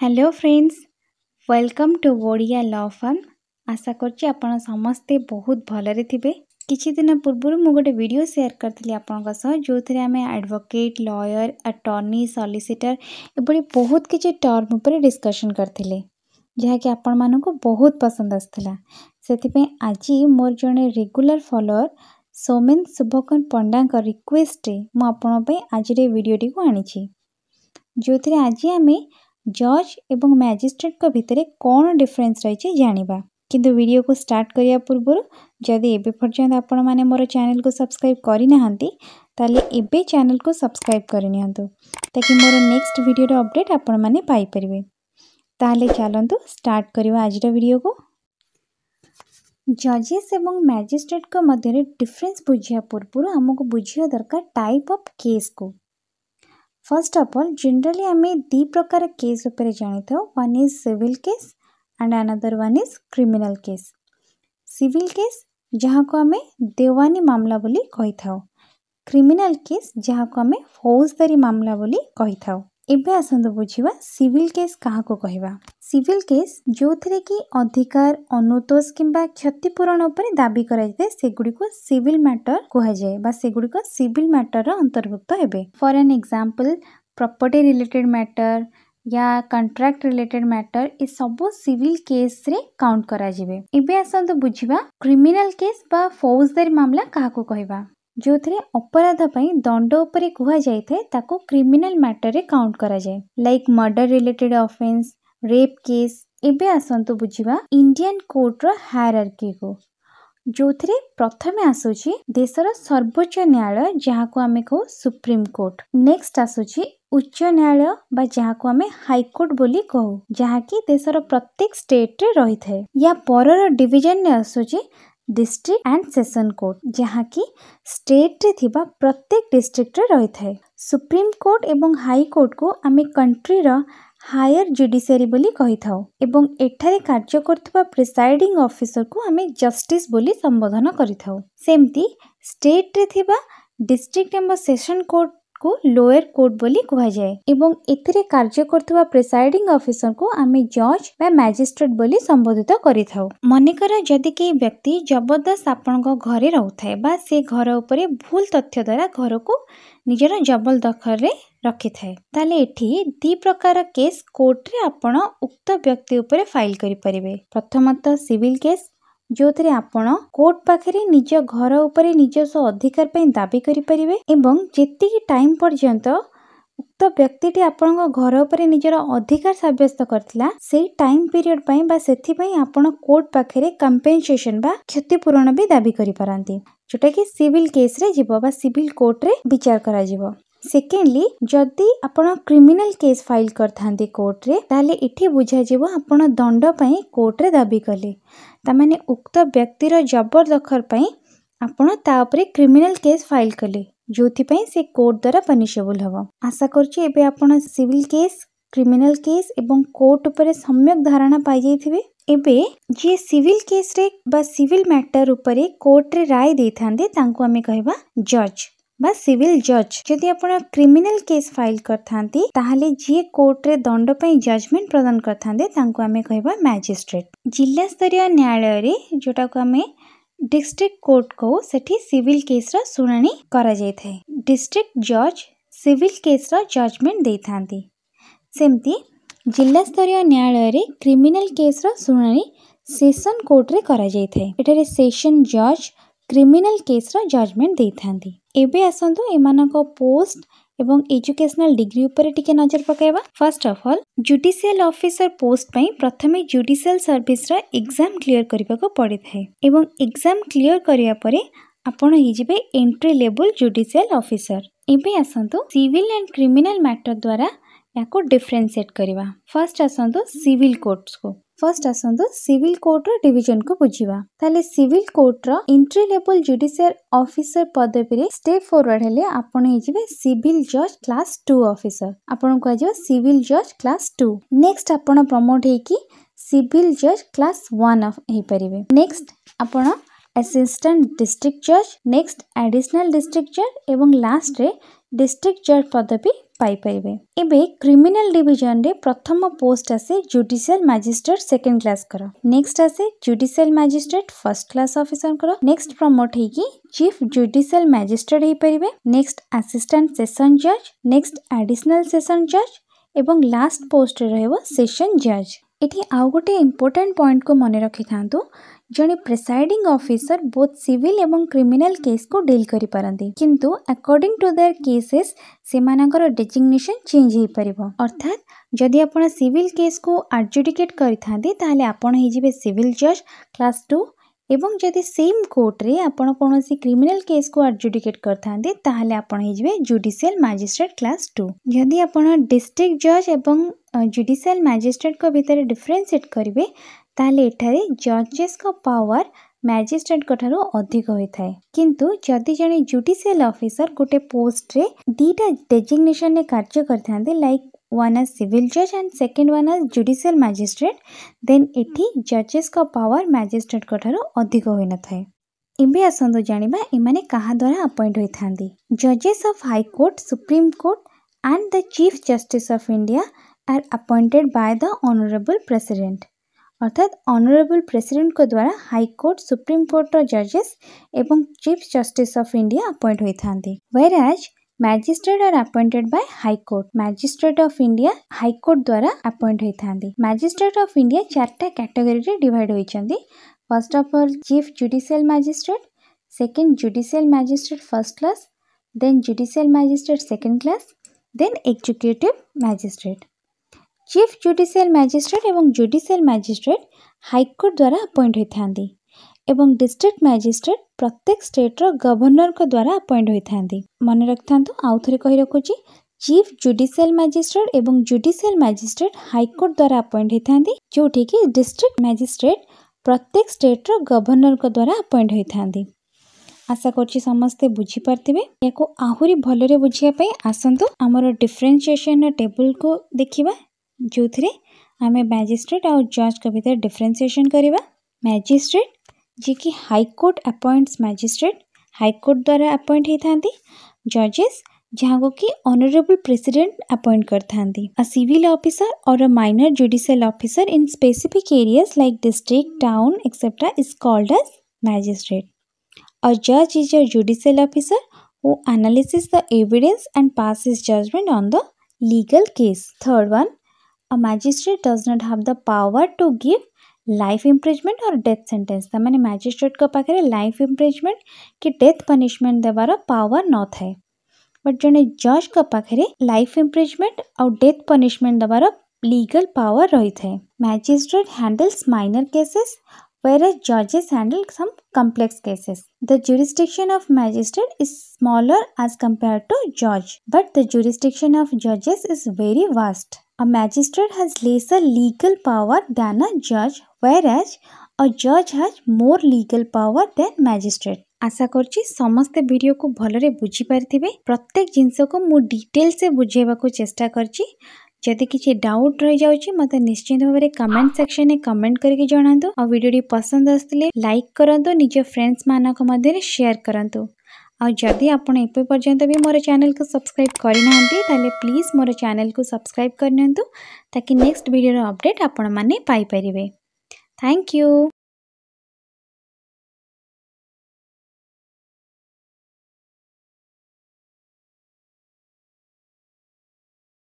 Hello friends welcome to Odia law farm ଆଶା କରୁଛି ଆପଣ ସମସ୍ତେ ବହୁତ ଭଲରେ ଥିବେ କିଛିଦିନ ପୂର୍ବରୁ ମୁଁ ଗୋଟେ ଭିଡ଼ିଓ ସେୟାର କରିଥିଲି ଆପଣଙ୍କ ସହ ଯେଉଁଥିରେ ଆମେ ଆଡ଼ଭୋକେଟ୍ ଲୟର ଆଟର୍ଣ୍ଣି ସଲିସିଟର ଏଭଳି ବହୁତ କିଛି ଟର୍ମ ଉପରେ ଡିସ୍କସନ୍ କରିଥିଲେ ଯାହାକି ଆପଣମାନଙ୍କୁ ବହୁତ ପସନ୍ଦ ଆସିଥିଲା ସେଥିପାଇଁ ଆଜି ମୋର ଜଣେ ରେଗୁଲାର ଫଲୋଅର୍ ସୌମେନ ଶୁଭକର ପଣ୍ଡାଙ୍କ ରିକ୍ୱେଷ୍ଟରେ ମୁଁ ଆପଣଙ୍କ ପାଇଁ ଆଜିର ଏ ଭିଡ଼ିଓଟିକୁ ଆଣିଛି ଯେଉଁଥିରେ ଆଜି ଆମେ जज एवं मजिस्ट्रेट भितर कौन डिफरेन्स रही है जानवा किंतु वीडियो को स्टार्ट करने पूर्व जदि एवं पर्यटन आपण मैंने मोर चैनल को सब्सक्राइब करना तेल एवं चैनल को सब्सक्राइब करनी मोर नेक्स्ट भिडर अपडेट आपर ताल चलतु स्टार्ट करवा आज वीडियो को जजेस एवं मजिस्ट्रेट मध्य डिफरेन्स बुझा पूर्व आमको बुझा दरकार टाइप ऑफ केस को फर्स्ट अफ अल जेनराली आम दि प्रकार केस जानी था one is civil case and another one is criminal case civil case जहाँ को आम देवानी मामला बोली कही था क्रिमिनल केस जहाँ को आम फौजदारी मामला बोली कही था एवं आसत बुझा सिविल केस क्या कह सिल केस जो थे कि अधिकार अनुतोष किंवा क्षतिपूरण उपर दाबी करगुड़ी को सिविल मैटर कहुए सेगुड़ी सिविल मैटर अंतर्भुक्त होते for an example property related matter या कंट्राक्ट रिलेटेड मैटर ये सब सिविल केस रे काउंट करा करसत बुझा क्रिमिनल केस बा फौजदारी मामला क्या कह जो थे अपराध पर दंड ताको क्रिमिनाल मैटर रे काउंट कर like murder related offence rape case एवं आसतु बुझा इंडियान कोर्टर हायरकी को जो थे प्रथम आसर सर्वोच्च न्यायालय जहाँ को आम कहू सुप्रीम कोर्ट नेक्स्ट आसूच उच्च न्यायालय जहाँ को आम हाइकोर्ट बोली कहू जहाँकि प्रत्येक स्टेट रही थाए या पर डिजन आसूच ଡିଷ୍ଟ୍ରିକ୍ଟ ଆଣ୍ଡ ସେସନ୍ କୋର୍ଟ ଯାହାକି ଷ୍ଟେଟ୍ରେ ଥିବା ପ୍ରତ୍ୟେକ ଡିଷ୍ଟ୍ରିକ୍ଟରେ ରହିଥାଏ ସୁପ୍ରିମକୋର୍ଟ ଏବଂ ହାଇକୋର୍ଟକୁ ଆମେ କଣ୍ଟ୍ରିର ହାୟର ଜୁଡ଼ିସିଆରୀ ବୋଲି କହିଥାଉ ଏବଂ ଏଠାରେ କାର୍ଯ୍ୟ କରୁଥିବା ପ୍ରିସାଇଡ଼ିଂ ଅଫିସରକୁ ଆମେ ଜଷ୍ଟିସ୍ ବୋଲି ସମ୍ବୋଧନ କରିଥାଉ ସେମିତି ଷ୍ଟେଟ୍ରେ ଥିବା ଡିଷ୍ଟ୍ରିକ୍ଟ ଏବଂ ସେସନ୍ କୋର୍ଟ ଯାହାକୁ ଲୋୟର କୋର୍ଟ ବୋଲି କୁହାଯାଏ ଏବଂ ଏଥିରେ କାର୍ଯ୍ୟ କରୁଥିବା ପ୍ରିସାଇଡିଂ ଅଫିସରଙ୍କୁ ଆମେ ଜଜ୍ ବା ମ୍ୟାଜିଷ୍ଟ୍ରେଟ୍ ବୋଲି ସମ୍ବୋଧିତ କରିଥାଉ ମନେକର ଯଦି କେହି ବ୍ୟକ୍ତି ଜବରଦସ୍ତ ଆପଣଙ୍କ ଘରେ ରହୁଥାଏ ବା ସେ ଘର ଉପରେ ଭୁଲ ତଥ୍ୟ ଦ୍ୱାରା ଘରକୁ ନିଜର ଜବରଦଖଲରେ ରଖିଥାଏ ତାହେଲେ ଏଠି ଦି ପ୍ରକାର କେସ୍ କୋର୍ଟରେ ଆପଣ ଉକ୍ତ ବ୍ୟକ୍ତି ଉପରେ ଫାଇଲ୍ କରିପାରିବେ ପ୍ରଥମତଃ ସିଭିଲ୍ କେସ୍ ଯେଉଁଥିରେ ଆପଣ କୋର୍ଟ ପାଖରେ ନିଜ ଘର ଉପରେ ନିଜସ୍ୱ ଅଧିକାର ପାଇଁ ଦାବି କରିପାରିବେ ଏବଂ ଯେତିକି ଟାଇମ୍ ପର୍ଯ୍ୟନ୍ତ ଉକ୍ତ ବ୍ୟକ୍ତିଟି ଆପଣଙ୍କ ଘର ଉପରେ ନିଜର ଅଧିକାର ସାବ୍ୟସ୍ତ କରିଥିଲା ସେଇ ଟାଇମ୍ ପିରିୟଡ଼ ପାଇଁ ବା ସେଥିପାଇଁ ଆପଣ କୋର୍ଟ ପାଖରେ କମ୍ପେନସେସନ୍ ବା କ୍ଷତିପୂରଣ ବି ଦାବି କରିପାରନ୍ତି ଯେଉଁଟାକି ସିଭିଲ୍ କେସ୍ରେ ଯିବ ବା ସିଭିଲ୍ କୋର୍ଟରେ ବିଚାର କରାଯିବ सेकेंडली जदि आप क्रिमिनाल केस फाइल करते कोर्टे ताले इटे बुझाजी आप दंड कोर्टे दाबी कले ताने उक्त व्यक्तिर जबरदखलपाई आपण तापरे क्रिमिनल केस फाइल कले जो से कोर्ट द्वारा पनिशेबुल हम आशा करसिल केस क्रिमिनाल केस एवं कोर्ट उपर सम्यक धारणा पाई थे एबे जी सिविल केस रे बा सिविल मैटर उपरे कोर्ट रे राय दे थांदे तांको हमें कहबा जज बा सिविल जज जदि आप क्रिमिनाल केस फाइल करते जी कोर्ट रे दंड जजमेंट प्रदान करते आम कह मजिस्ट्रेट जिला स्तरीय न्यायालय जोटा को आम डिस्ट्रिक्ट कोर्ट कहू को से सिविल केस रुणाणी कर डिस्ट्रिक्ट जज सिविल केस रजमेंट दे था सेमती जिला स्तरीय न्यायालय क्रिमिनाल केस रुणाणी सेसन कोर्ट में करें सेसन जज क्रिमिनल केस केस्र जजमेंट दे था एवं आसतु एम पोस्ट एवं एजुकेशनल डिग्री उपर टे नजर पकेवा first of all judicial officer post पर प्रथम जुडिशियल सर्विस एग्जाम क्लीयर करने को पड़ी था एग्जाम क्लीयर करने आपजे एंट्री लेवल जुडिशियल अफिसर एवं आसतु सिविल एंड क्रिमिनल मैटर द्वारा ୟାକୁ ଡିଫରେନ୍ସିଏଟ୍ କରିବା ଫାର୍ଷ୍ଟ ଆସନ୍ତୁ ସିଭିଲ୍ କୋର୍ଟକୁ ଫାର୍ଷ୍ଟ ଆସନ୍ତୁ ସିଭିଲ୍ କୋର୍ଟର ଡିଭିଜନକୁ ବୁଝିବା ତାହେଲେ ସିଭିଲ୍ କୋର୍ଟର ଏଣ୍ଟ୍ରି ଲେବଲ୍ ଜୁଡିସିଆର ଅଫିସର ପଦବୀରେ ଷ୍ଟେପ୍ ଫରୱାର୍ଡ ହେଲେ ଆପଣ ହେଇଯିବେ ସିଭିଲ୍ ଜଜ୍ କ୍ଲାସ୍ ଟୁ ଅଫିସର ଆପଣଙ୍କୁ କୁହାଯିବ ସିଭିଲ୍ ଜଜ୍ କ୍ଲାସ୍ ଟୁ ନେକ୍ସଟ ଆପଣ ପ୍ରମୋଟ ହେଇକି ସିଭିଲ୍ ଜଜ୍ କ୍ଲାସ୍ ୱାନ୍ ହେଇପାରିବେ ନେକ୍ସଟ ଆପଣ ଆସିଷ୍ଟାଣ୍ଟ ଡିଷ୍ଟ୍ରିକ୍ଟ ଜଜ୍ ନେକ୍ସଟ ଆଡ଼ିସନାଲ୍ ଡିଷ୍ଟ୍ରିକ୍ଟ ଜଜ୍ ଏବଂ ଲାଷ୍ଟରେ ଡିଷ୍ଟ୍ରିକ୍ଟ ଜଜ୍ ପଦବୀ ପାଇପାରିବେ ଏବେ କ୍ରିମିନାଲ ଡିଭିଜନରେ ପ୍ରଥମ ପୋଷ୍ଟ ଆସେ ଜୁଡିସିଆଲ ମାଜିଷ୍ଟ୍ରେଟ ସେକେଣ୍ଡ କ୍ଲାସଙ୍କର ନେକ୍ସଟ ଆସେ judicial magistrate first class ଅଫିସରଙ୍କର next promote ହେଇକି ଚିଫ୍ ଜୁଡିସିଆଲ ମାଜିଷ୍ଟ୍ରେଟ ହେଇପାରିବେ ନେକ୍ସଟ ଆସିଷ୍ଟାଣ୍ଟ ସେସନ୍ ଜଜ୍ ନେକ୍ସଟ ଆଡିସନାଲ ସେସନ୍ ଜଜ୍ ଏବଂ ଲାଷ୍ଟ ପୋଷ୍ଟରେ ରହିବ ସେସନ୍ ଜଜ୍ ଏଠି ଆଉ ଗୋଟେ ଇମ୍ପୋର୍ଟାଣ୍ଟ ପଏଣ୍ଟକୁ ମନେ ରଖିଥାନ୍ତୁ ଜଣେ ପ୍ରିସାଇଡିଂ ଅଫିସର ବୋଥ ସିଭିଲ ଏବଂ କ୍ରିମିନାଲ କେସ୍କୁ ଡିଲ୍ କରିପାରନ୍ତି କିନ୍ତୁ ଆକର୍ଡିଂ ଟୁ ଦେୟାର କେସେସ୍ ସେମାନଙ୍କର ଡେଜିଗ୍ନେସନ୍ ଚେଞ୍ଜ ହୋଇପାରିବ ଅର୍ଥାତ୍ ଯଦି ଆପଣ ସିଭିଲ କେସ୍କୁ ଆର୍ଜୁଡିକେଟ୍ କରିଥାନ୍ତି ତାହେଲେ ଆପଣ ହେଇଯିବେ ସିଭିଲ ଜଜ୍ କ୍ଲାସ୍ ଟୁ ଏବଂ ଯଦି ସେମ୍ କୋର୍ଟରେ ଆପଣ କୌଣସି କ୍ରିମିନାଲ କେସ୍କୁ ଆର୍ଜୁଡିକେଟ୍ କରିଥାନ୍ତି ତାହେଲେ ଆପଣ ହେଇଯିବେ ଜୁଡ଼ିସିଆଲ ମାଜିଷ୍ଟ୍ରେଟ୍ କ୍ଲାସ୍ ଟୁ ଯଦି ଆପଣ ଡିଷ୍ଟ୍ରିକ୍ଟ ଜଜ୍ ଏବଂ ଜୁଡ଼ିସିଆଲ ମାଜିଷ୍ଟ୍ରେଟ୍ଙ୍କ ଭିତରେ ଡିଫରେନ୍ସିଏଟ୍ କରିବେ तेरे जजेस का पावर मैजिस्ट्रेट को ठार अधिक होता है किंतु जदि जन जुडिशियाल अफिसर गोटे पोस्टे दीटा डेजिग्नेसन कार्य कर लाइक वन एज सिविल जज and second one as judicial magistrate then एटी जजेस पावर मैजिस्ट्रेट ठार अधिक हो न था इबे आसतु जाना इन्हें क्या द्वारा अपॉइंट होता जजेस of high court supreme court and the chief justice of India are appointed by the honourable president অর্থাৎ অনারেবল দ্বারা প্রেসিডেন্টଙ୍କ ଦ୍ୱାରା ହାଇକୋର୍ଟ ସୁପ୍ରିମକୋର୍ଟର ଜଜେସ୍ ଏବଂ chief justice of India appoint ହୋଇଥାନ୍ତି whereas magistrate are appointed by high court magistrate of India high court দ্বারা appoint হয়ে থাকে ম্যাজিস্ট্রেট অফ ইন্ডিয়া চারটা ক্যাটেগরিরে ডিভাইড হয়েছেন first of all chief judicial magistrate second judicial magistrate first class then judicial magistrate second class then executive magistrate chief judicial magistrate এবং judicial magistrate high court ଦ୍ୱାରା appoint ହୋଇଥାନ୍ତି ଏବଂ district magistrate ପ୍ରତ୍ୟେକ ଷ୍ଟେଟ୍ର ଗଭର୍ଣ୍ଣରଙ୍କ ଦ୍ୱାରା appoint ହୋଇଥାନ୍ତି ମନେ ରଖିଥାନ୍ତୁ ଆଉ ଥରେ କହି ରଖୁଛି ଚିଫ୍ ଜୁଡ଼ିସିଆଲ ମ୍ୟାଜିଷ୍ଟ୍ରେଟ୍ ଏବଂ ଜୁଡ଼ିସିଆଲ ମ୍ୟାଜିଷ୍ଟ୍ରେଟ୍ ହାଇକୋର୍ଟ ଦ୍ୱାରା ଆପଏଣ୍ଟ ହୋଇଥାନ୍ତି ଯେଉଁଠିକି ଡିଷ୍ଟ୍ରିକ୍ଟ ମ୍ୟାଜିଷ୍ଟ୍ରେଟ୍ ପ୍ରତ୍ୟେକ ଷ୍ଟେଟ୍ର ଗଭର୍ଣ୍ଣରଙ୍କ ଦ୍ୱାରା ଆପଏଣ୍ଟ ହୋଇଥାନ୍ତି ଆଶା କରୁଛି ସମସ୍ତେ ବୁଝିପାରିଥିବେ ଏହାକୁ ଆହୁରି ଭଲରେ ବୁଝିବା ପାଇଁ ଆସନ୍ତୁ ଆମର ଡିଫରେନ୍ସିଏସନ୍ର ଟେବୁଲ୍କୁ ଦେଖିବା जो थे आम मैजिस्ट्रेट आउ जज भितर डिफरेनसीएसन करवा जी की हाईकोर्ट आपइंट्स मजिस्ट्रेट हाईकोर्ट द्वारा आपइंट होता जजेस जहाँ को कि अनरेबल प्रेसीडेट आपइंट कर था civil officer or a minor judicial officer in specific area like district town एक्सेप्टा is called as magistrate a जज is a judicial officer who analysis the evidence and pass is judgement on the legal case third one magistrate does not have the power to give life imprisonment or death sentence মানে magistrate কা পাখরে life imprisonment or death পনিশমেন্ট দেবার পাওয়ার নথ হে but জেনে জজ কা পাখরে life imprisonment or death পনিশমেন্ট দেবার legal পাওয়ার রহি the magistrate হ্যান্ডলস minor cases while জাজেস handle some complex cases the jurisdiction of magistrate is smaller as compare to জাজ but the jurisdiction of জাজেস is very waste A magistrate has lesser legal power than a judge, whereas a judge has more legal power than magistrate. आशा कर समस्त भिड को भलि बुझीपारी प्रत्येक जिनस को मुझे detail से बुझे चेस्टा करदी किसी डाउट रही जा मत निश्चित भाव में कमेंट सेक्शन में कमेंट करके जहां आउ भिडी पसंद आसते लाइक करूँ निज फ्रेंड्स मान शेयर करूँ ଆଉ ଯଦି ଆପଣ ଏବେ ପର୍ଯ୍ୟନ୍ତ ବି ମୋର ଚ୍ୟାନେଲ୍କୁ ସବସ୍କ୍ରାଇବ୍ କରିନାହାନ୍ତି ତାହେଲେ ପ୍ଲିଜ୍ ମୋର ଚ୍ୟାନେଲ୍କୁ ସବସ୍କ୍ରାଇବ୍ କରିନିଅନ୍ତୁ ତାକି ନେକ୍ସଟ ଭିଡ଼ିଓର ଅପଡ଼େଟ୍ ଆପଣମାନେ ପାଇପାରିବେ ଥ୍ୟାଙ୍କ ୟୁ